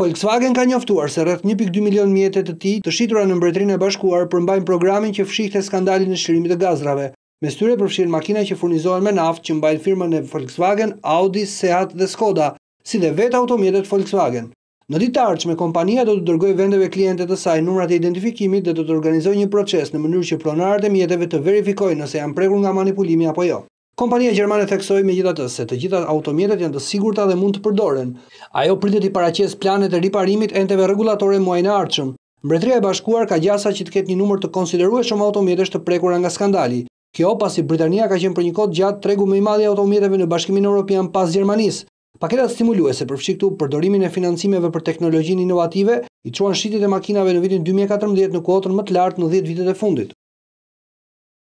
Volkswagen ka njoftuar se rreth 1.2 milion mjetet të ti të shqitura në mbretrin e bashkuar përmbajnë programin që fshihte skandalin e shqirimit e gazrave. Mes tyre përfshirë makina që furnizohen me naft që mbajnë firmën e Volkswagen, Audi, Seat dhe Skoda, si dhe vetë automjetet Volkswagen. Në ditarë që me kompania do të dërgoj vendeve klientet të saj numrat e identifikimit dhe do të organizoj një proces në mënyrë që pronarët e mjetetve të verifikoj nëse janë pregur nga manipulimi apo jo. Kompania Gjermane theksoj me të se të gjitha automjetet janë të sigurta dhe mund të përdoren. Ajo pritet i paraqes planet e riparimit enteve regulatore muajin e ardhshëm. Mbretëria e Bashkuar ka gjasa që të ketë një numër të konsiderueshëm automjetesh të prekura nga skandali. Kjo pasi Britania ka qenë për një kohë gjatë tregu më i madh automjetetve automjeteve në Bashkimin Evropian pas Gjermanisë. Paketat stimuluese përfshi këtu përdorimin e financimeve për teknologjinë inovative, i quan shitjet e makinave në vitin 2014 në kuotën më të lartë në 10 vitet e fundit.